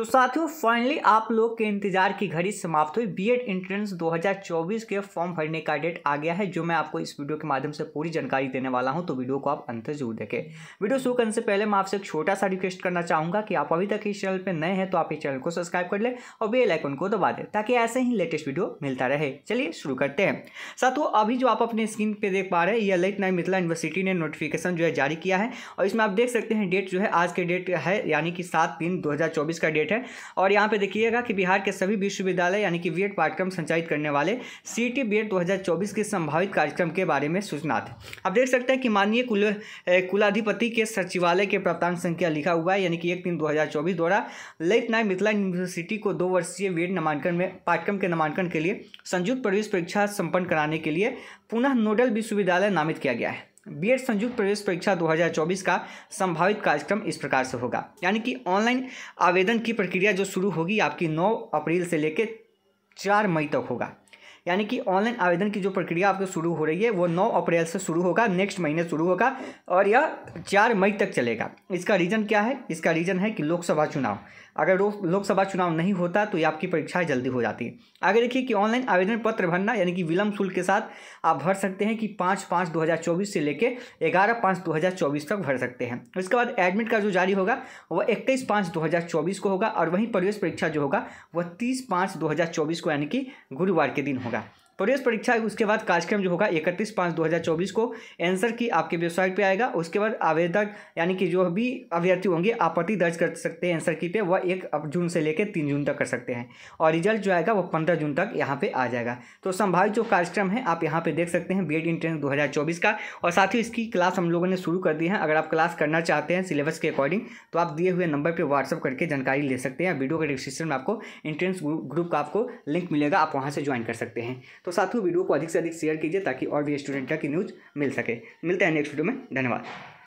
तो साथियों फाइनली आप लोग के इंतजार की घड़ी समाप्त हुई बीएड एंट्रेंस 2024 के फॉर्म भरने का डेट आ गया है जो मैं आपको इस वीडियो के माध्यम से पूरी जानकारी देने वाला हूं तो वीडियो को आप अंत जरूर देखें वीडियो शुरू करने से पहले मैं आपसे एक छोटा सा रिक्वेस्ट करना चाहूँगा कि आप अभी तक इस चैनल पर नए हैं तो आप इस चैनल को सब्सक्राइब कर लें और बेलाइकन को दबा दें ताकि ऐसे ही लेटेस्ट वीडियो मिलता रहे चलिए शुरू करते हैं साथियों अभी जो आप अपने स्क्रीन पर देख पा रहे हैं ये ललित नारायण मिथिला यूनिवर्सिटी ने नोटिफिकेशन जो है जारी किया है और इसमें आप देख सकते हैं डेट जो है आज के डेट है यानी कि सात तीन दो का डेट स्टेट है और यहाँ पे देखिएगा कि बिहार के सभी विश्वविद्यालय यानी कि बीएड पाठ्यक्रम संचालित करने वाले सी टी बी के संभावित कार्यक्रम के बारे में सूचना थे आप देख सकते हैं कि माननीय कुल कुलाधिपति के सचिवालय के प्राप्तांक संख्या लिखा हुआ है यानी कि एक तीन दो द्वारा लेट नाय मिथिला यूनिवर्सिटी को दो वर्षीय बीएड नामांकन में पाठ्यक्रम के नामांकन के लिए संयुक्त प्रवेश परीक्षा संपन्न कराने के लिए पुनः नोडल विश्वविद्यालय नामित किया गया है बीएड संयुक्त प्रवेश परीक्षा 2024 का संभावित कार्यक्रम इस प्रकार से होगा यानी कि ऑनलाइन आवेदन की प्रक्रिया जो शुरू होगी आपकी 9 अप्रैल से लेकर चार मई तक होगा यानी कि ऑनलाइन आवेदन की जो प्रक्रिया आपको शुरू हो रही है वो नौ अप्रैल से शुरू होगा नेक्स्ट महीने शुरू होगा और यह चार मई तक चलेगा इसका रीज़न क्या है इसका रीज़न है कि लोकसभा चुनाव अगर लोकसभा चुनाव नहीं होता तो ये आपकी परीक्षाएँ जल्दी हो जाती है आगे देखिए कि ऑनलाइन आवेदन पत्र भरना यानी कि विलंब शुल्क के साथ आप भर सकते हैं कि पाँच पाँच दो हज़ार चौबीस से लेकर ग्यारह पाँच दो हज़ार चौबीस तक भर सकते हैं उसके बाद एडमिट का जो जारी होगा वह इक्कीस पाँच दो हज़ार चौबीस को होगा और वहीं प्रवेश परीक्षा जो होगा वह तीस पाँच दो हज़ार चौबीस को यानी कि गुरुवार के दिन होगा chúng ta प्रवेश परीक्षा उसके बाद कार्यक्रम जो होगा इकतीस पाँच दो हज़ार चौबीस को एंसर की आपके वेबसाइट पे आएगा उसके बाद आवेदक यानी कि जो भी अभ्यर्थी होंगे आपत्ति दर्ज कर सकते हैं एंसर की पे वह एक जून से लेकर तीन जून तक कर सकते हैं और रिजल्ट जो आएगा वह पंद्रह जून तक यहाँ पर आ जाएगा तो संभावित जो कार्यक्रम है आप यहाँ पर देख सकते हैं बी एड इंट्रेंस दो का और साथ ही इसकी क्लास हम लोगों ने शुरू कर दी है अगर आप क्लास करना चाहते हैं सिलेबस के अकॉर्डिंग तो आप दिए हुए नंबर पर व्हाट्सअप करके जानकारी ले सकते हैं वीडियो के डिस्क्रिप्शन में आपको इंट्रेंस ग्रुप का आपको लिंक मिलेगा आप वहाँ से ज्वाइन कर सकते हैं तो तो ही वीडियो को अधिक से अधिक शेयर कीजिए ताकि और भी स्टूडेंट तक की न्यूज़ मिल सके मिलते हैं नेक्स्ट वीडियो में धन्यवाद